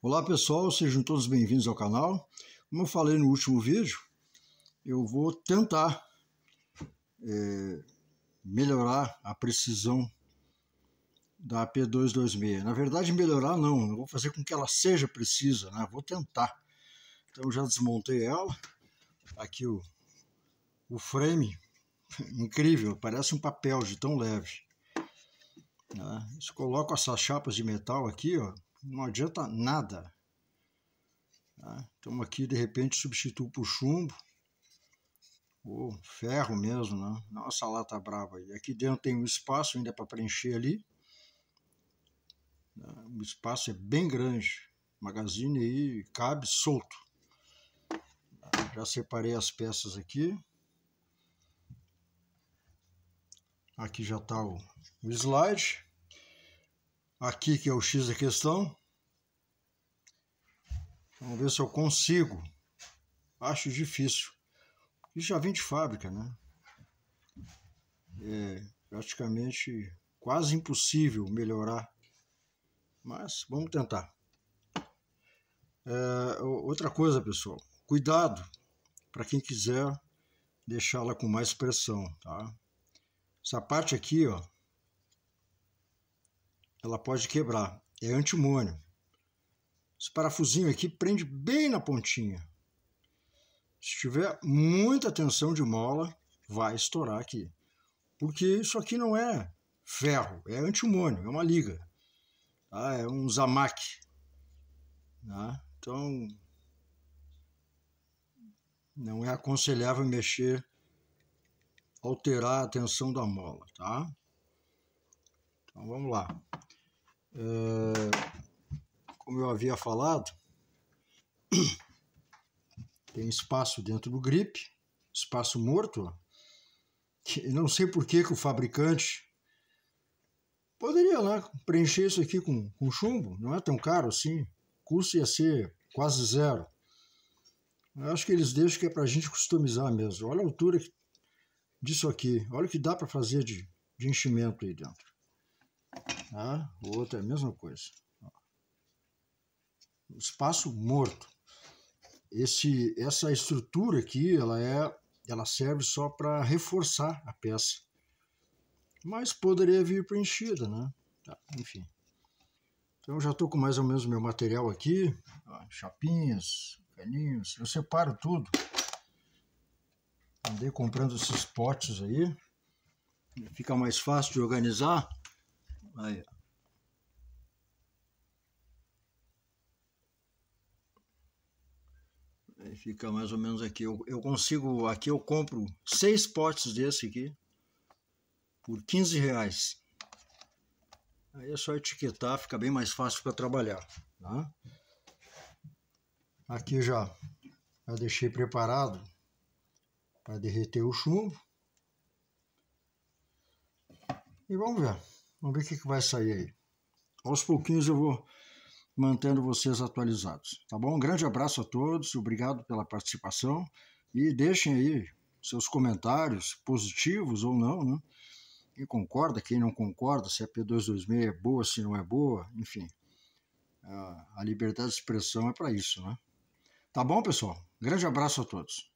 Olá pessoal, sejam todos bem-vindos ao canal. Como eu falei no último vídeo, eu vou tentar é, melhorar a precisão da p 226 Na verdade, melhorar não, eu vou fazer com que ela seja precisa, né? Vou tentar. Então já desmontei ela. Tá aqui o, o frame, incrível, parece um papel de tão leve. Né? Coloco essas chapas de metal aqui, ó, não adianta nada. Tá? Então aqui de repente substituo por chumbo, ou ferro mesmo, né? Nossa lata brava. E aqui dentro tem um espaço ainda é para preencher ali. Né? O espaço é bem grande. magazine aí cabe solto. Já separei as peças aqui. Aqui já está o slide. Aqui que é o X da questão. Vamos ver se eu consigo. Acho difícil. E já vim de fábrica, né? É praticamente quase impossível melhorar. Mas vamos tentar. É, outra coisa, pessoal. Cuidado para quem quiser deixá-la com mais pressão, tá? Essa parte aqui, ó, ela pode quebrar. É antimônio. Esse parafusinho aqui prende bem na pontinha. Se tiver muita tensão de mola, vai estourar aqui. Porque isso aqui não é ferro, é antimônio, é uma liga. Tá? É um zamac. Né? Então, não é aconselhável mexer, alterar a tensão da mola, tá? Então, vamos lá. É, como eu havia falado, tem espaço dentro do grip, espaço morto. não sei por que, que o fabricante poderia né, preencher isso aqui com, com chumbo, não é tão caro assim, o custo ia ser quase zero. Eu acho que eles deixam que é para a gente customizar mesmo. Olha a altura disso aqui, olha o que dá para fazer de, de enchimento aí dentro. Tá? Ah, o outro é a mesma coisa espaço morto. Esse, essa estrutura aqui, ela é, ela serve só para reforçar a peça, mas poderia vir preenchida, né? Tá, enfim. Então já estou com mais ou menos meu material aqui, ó, chapinhas, caninhos, eu separo tudo. Andei comprando esses potes aí, fica mais fácil de organizar. Aí, ó. fica mais ou menos aqui. Eu, eu consigo, aqui eu compro seis potes desse aqui por 15 reais. Aí é só etiquetar, fica bem mais fácil para trabalhar. Tá? Aqui já, já deixei preparado para derreter o chumbo. E vamos ver, vamos ver o que, que vai sair aí. Aos pouquinhos eu vou mantendo vocês atualizados. Tá bom? Um grande abraço a todos, obrigado pela participação e deixem aí seus comentários, positivos ou não, né? Quem concorda, quem não concorda, se a é P226 é boa, se não é boa, enfim. A liberdade de expressão é para isso, né? Tá bom, pessoal? Grande abraço a todos.